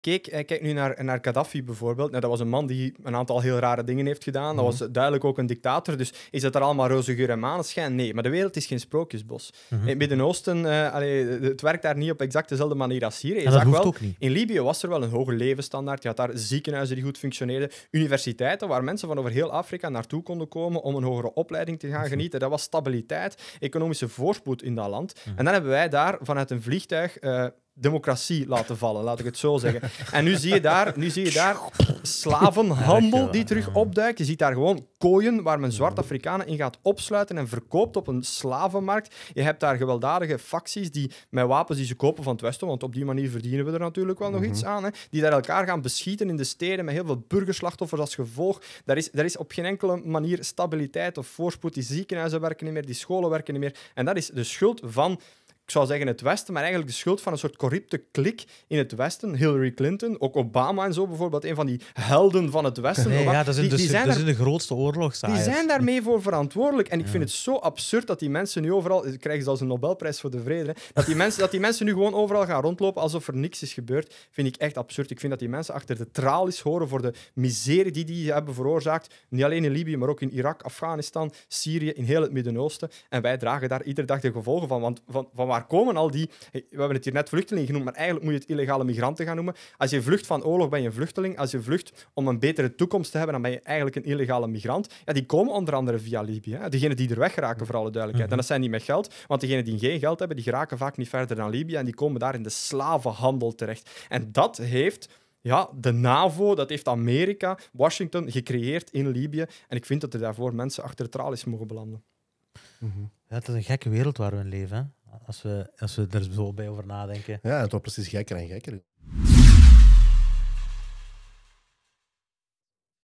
Kijk, kijk nu naar, Gaddafi bijvoorbeeld. Nou, dat was een man die een aantal heel rare dingen heeft gedaan. Dat mhm. was duidelijk ook een dictator. Dus is dat er allemaal roze geur en maneschijn? Nee, maar de wereld is geen sprookjesbos. Mhm. In het Midden-Oosten, uh, het werkt daar niet op exact dezelfde manier als hier. wel, ook niet. In Libië was er wel een hoge levensstandaard. Je had daar ziekenhuizen die goed functioneerden, universiteiten waar mensen van over heel Afrika naartoe konden komen om een hogere opleiding te gaan mhm. genieten. Dat was stabiliteit, economische voorspoed in dat land. En dan hebben wij daar vanuit een vliegtuig... Eh, democratie laten vallen, laat ik het zo zeggen. En nu zie je daar, nu zie je daar slavenhandel die terug opduikt. Je ziet daar gewoon kooien waar men zwart Afrikanen in gaat opsluiten en verkoopt op een slavenmarkt. Je hebt daar gewelddadige facties die met wapens die ze kopen van het Westen, want op die manier verdienen we er natuurlijk wel nog mhm. iets aan, hè, die daar elkaar gaan beschieten in de steden met heel veel burgerslachtoffers als gevolg. Daar is, daar is op geen enkele manier stabiliteit of voorspoed. Die ziekenhuizen werken niet meer, die scholen werken niet meer. En dat is de schuld van ik zou zeggen het Westen, maar eigenlijk de schuld van een soort corrupte klik in het Westen. Hillary Clinton, ook Obama en zo bijvoorbeeld, een van die helden van het Westen. ja, dat is, die, de, zijn de grootste oorlogzaaiers. Die zijn daarmee voor verantwoordelijk. En ik vind het zo absurd dat die mensen nu overal, ze krijgen zelfs een Nobelprijs voor de vrede, hè, dat, die mensen, dat die mensen nu gewoon overal gaan rondlopen alsof er niks is gebeurd, vind ik echt absurd. Ik vind dat die mensen achter de traal is horen voor de miserie die die hebben veroorzaakt. Niet alleen in Libië, maar ook in Irak, Afghanistan, Syrië, in heel het Midden-Oosten. En wij dragen daar iedere dag de gevolgen van, want van, van waar komen al die... We hebben het hier net vluchtelingen genoemd, maar eigenlijk moet je het illegale migranten gaan noemen. Als je vlucht van oorlog, ben je een vluchteling. Als je vlucht om een betere toekomst te hebben, dan ben je eigenlijk een illegale migrant. Ja, die komen onder andere via Libië. Degenen die er wegraken, voor alle duidelijkheid. Mhm. En dat zijn niet met geld, want degenen die geen geld hebben, die geraken vaak niet verder dan Libië en die komen daar in de slavenhandel terecht. En dat heeft ja, de NAVO, dat heeft Amerika, Washington gecreëerd in Libië. En ik vind dat er daarvoor mensen achter tralies mogen belanden. Mm ja, het is een gekke wereld waar we in leven als we, als we er zo bij over nadenken. Ja, het wordt precies gekker en gekker.